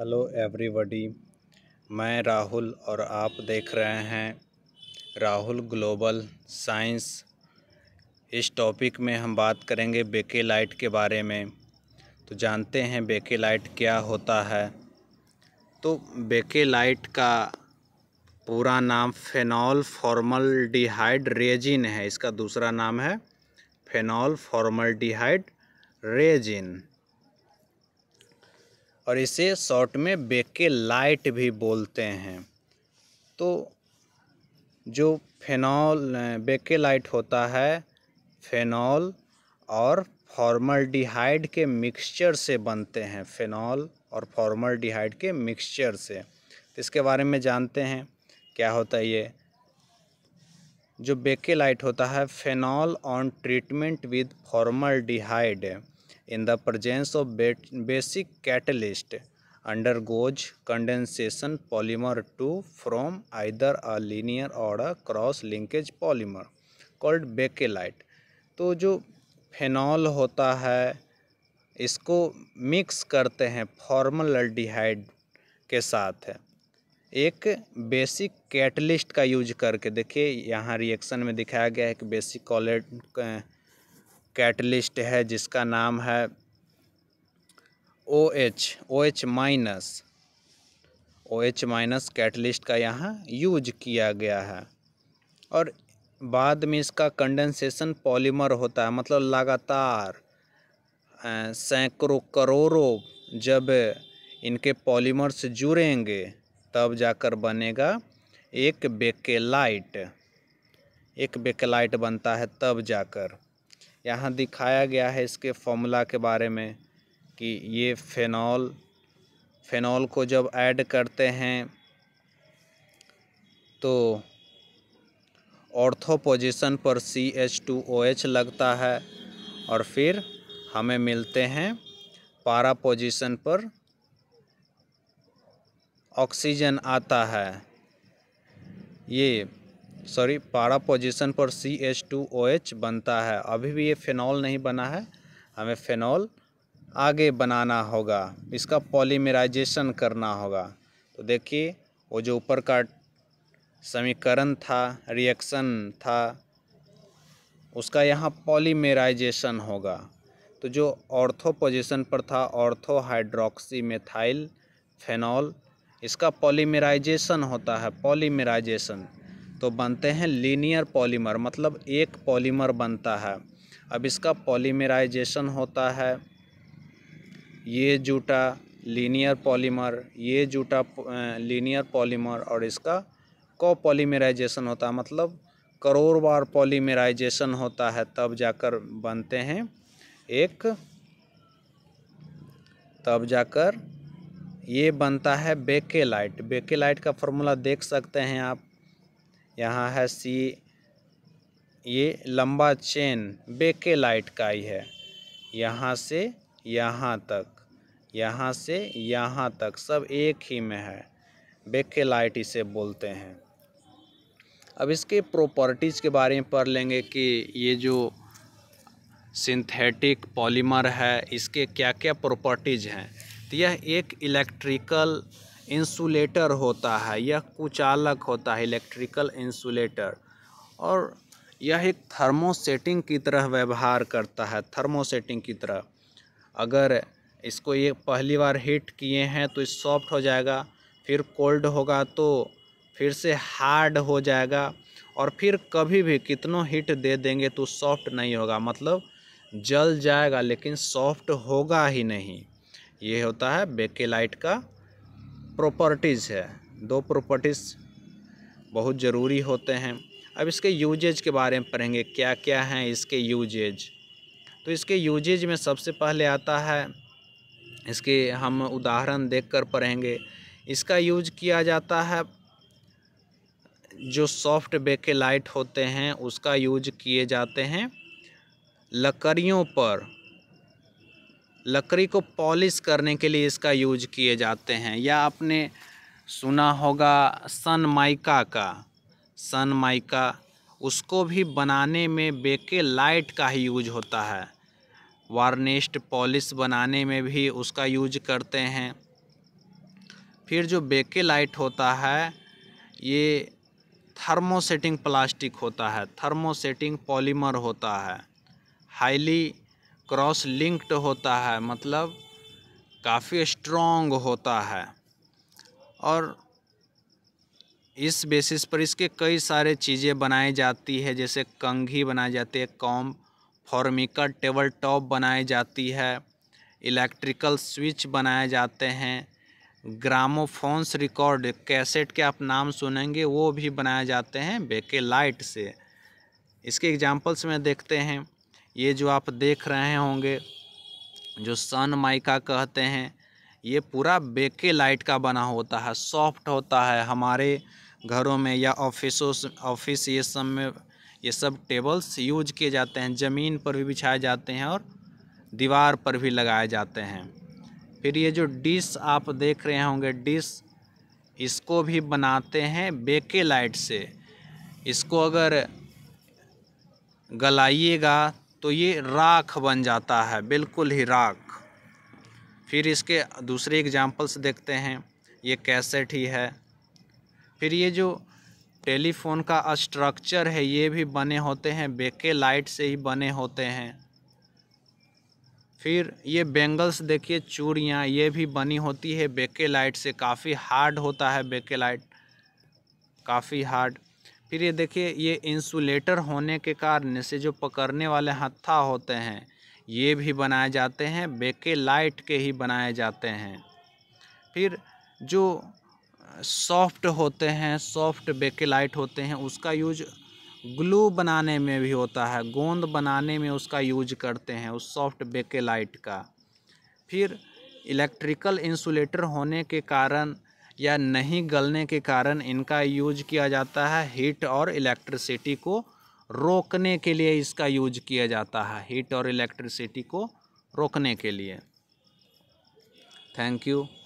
hello everybody मैं राहुल और आप देख रहे हैं राहुल ग्लोबल साइंस इस टॉपिक में हम बात करेंगे बेके लाइट के बारे में तो जानते हैं बेके लाइट क्या होता है तो बेके लाइट का पूरा नाम फेनॉल फॉर्मल डिहाइड रेजिन है इसका दूसरा नाम है फेनॉल फॉर्मल डिहाइड रेजिन और इसे शॉर्ट में बेके लाइट भी बोलते हैं तो जो फेनॉल बेके लाइट होता है फेनॉल और फॉर्मलडिहाइड के मिक्सचर से बनते हैं फेनॉल और फॉर्मलडिहाइड के मिक्सचर से तो इसके बारे में जानते हैं क्या होता है ये जो बेके लाइट होता है phenol on treatment with formaldehyde in the presence of basic catalyst undergoes condensation polymer 2 from either a linear or a cross linkage polymer called bakelite तो जो फेनॉल होता है इसको मिक्स करते हैं फॉर्मल अल्डिहाइड के साथ है एक बेसिक कैटलिस्ट का यूज करके देखिए यहाँ रिएक्शन में दिखाया गया है कि बेसिक कॉलेट कैटलिस्ट है जिसका नाम है O H O H minus O H minus catalyst का यहाँ यूज किया गया है और बाद में इसका कंडेंसेशन पॉलीमर होता है मतलब लगातार सैकड़ों करोड़ों जब इनके पॉलीमर्स जुड़ेंगे तब जाकर बनेगा एक बेकेलाइट एक बेकेलाइट बनता है तब जाकर यहाँ दिखाया गया है इसके फॉर्मूला के बारे में कि ये फेनॉल फेनॉल को जब ऐड करते हैं तो ऑर्थो पोजीशन पर C H two O H लगता है और फिर हमें मिलते हैं पारा पोजीशन पर ऑक्सीजन आता है ये सॉरी पारा पोजीशन पर C H two O H बनता है अभी भी ये फेनॉल नहीं बना है हमें फेनॉल आगे बनाना होगा इसका पॉलीमराइजेशन करना होगा तो देखिए वो जो ऊपर का समीकरण था रिएक्शन था उसका यहाँ पॉलीमेराइजेशन होगा तो जो ऑर्थो पोजीशन पर था ऑर्थो हाइड्रोक्सी मेथाइल फेनॉल इसका पॉलीमेराइजेशन होता है पॉलीमेराइजेशन तो बनते हैं लीनियर पॉलीमर मतलब एक पॉलीमर बनता है अब इसका पॉलीमराइजेशन होता है ये जूटा लीनियर पॉलीमर ये जूटा लीनियर पॉलीमर और इसका कोपॉलीमराइजेशन होता है मतलब करोड़ बार पॉलीमराइजेशन होता है तब जाकर बनते हैं एक तब जाकर ये बनता है बेकेलाइट बेकेलाइट का फॉर्मूला देख सकते हैं आप यहाँ है सी ये लंबा चेन बेके लाइट का ही है यहाँ से यहाँ तक यहाँ से यहाँ तक सब एक ही में है बेके लाइट इसे बोलते हैं अब इसके प्रॉपर्टीज़ के बारे में पढ़ लेंगे कि ये जो सिंथेटिक पॉलीमर है इसके क्या क्या प्रॉपर्टीज़ हैं तो यह एक इलेक्ट्रिकल इंसुलेटर होता है यह कुचालक होता है इलेक्ट्रिकल इंसुलेटर और यह एक थर्मोसेटिंग की तरह व्यवहार करता है थर्मोसेटिंग की तरह अगर इसको ये पहली बार हीट किए हैं तो सॉफ्ट हो जाएगा फिर कोल्ड होगा तो फिर से हार्ड हो जाएगा और फिर कभी भी कितनों हीट दे देंगे तो सॉफ्ट नहीं होगा मतलब जल जाएगा लेकिन सॉफ्ट होगा ही नहीं ये होता है बेकेलाइट का प्रॉपर्टीज़ है दो प्रॉपर्टीज़ बहुत ज़रूरी होते हैं अब इसके यूजेज के बारे में पढ़ेंगे क्या क्या हैं इसके यूजेज तो इसके यूजेज में सबसे पहले आता है इसके हम उदाहरण देखकर पढ़ेंगे इसका यूज किया जाता है जो सॉफ्ट बेकेलाइट होते हैं उसका यूज किए जाते हैं लकड़ियों पर लकड़ी को पॉलिश करने के लिए इसका यूज किए जाते हैं या आपने सुना होगा सन माइका का सन माइका उसको भी बनाने में बेके लाइट का ही यूज होता है वार्निश्ड पॉलिश बनाने में भी उसका यूज करते हैं फिर जो बेके लाइट होता है ये थर्मोसेटिंग प्लास्टिक होता है थर्मोसेटिंग पॉलीमर होता है हाईली क्रॉस लिंक्ड होता है मतलब काफ़ी स्ट्रॉन्ग होता है और इस बेसिस पर इसके कई सारे चीज़ें बनाई जाती है जैसे कंघी बनाई जाती है कॉम फॉर्मिका टेबल टॉप बनाई जाती है इलेक्ट्रिकल स्विच बनाए जाते हैं ग्रामोफोन्स रिकॉर्ड कैसेट के आप नाम सुनेंगे वो भी बनाए जाते हैं बेके लाइट से इसके एग्जांपल्स में देखते हैं ये जो आप देख रहे होंगे जो सन माइका कहते हैं ये पूरा बेके लाइट का बना होता है सॉफ्ट होता है हमारे घरों में या ऑफिसों ऑफिस ये सब में ये सब टेबल्स यूज किए जाते हैं ज़मीन पर भी बिछाए जाते हैं और दीवार पर भी लगाए जाते हैं फिर ये जो डिश आप देख रहे होंगे डिश इसको भी बनाते हैं बेके लाइट से इसको अगर गलाइएगा तो ये राख बन जाता है बिल्कुल ही राख फिर इसके दूसरे एग्जाम्पल्स देखते हैं ये कैसेट ही है फिर ये जो टेलीफोन का स्ट्रक्चर है ये भी बने होते हैं बेके लाइट से ही बने होते हैं फिर ये बेंगल्स देखिए चूड़ियाँ ये भी बनी होती है बेके लाइट से काफ़ी हार्ड होता है बेके लाइट काफ़ी हार्ड फिर ये देखिए ये इंसुलेटर होने के कारण से जो पकड़ने वाले हत्था होते हैं ये भी बनाए जाते हैं बेके लाइट के ही बनाए जाते हैं फिर जो सॉफ्ट होते हैं सॉफ्ट बेके लाइट होते हैं उसका यूज ग्लू बनाने में भी होता है गोंद बनाने में उसका यूज करते हैं उस सॉफ्ट बेके लाइट का फिर इलेक्ट्रिकल इंसुलेटर होने के कारण या नहीं गलने के कारण इनका यूज किया जाता है हीट और इलेक्ट्रिसिटी को रोकने के लिए इसका यूज किया जाता है हीट और इलेक्ट्रिसिटी को रोकने के लिए थैंक यू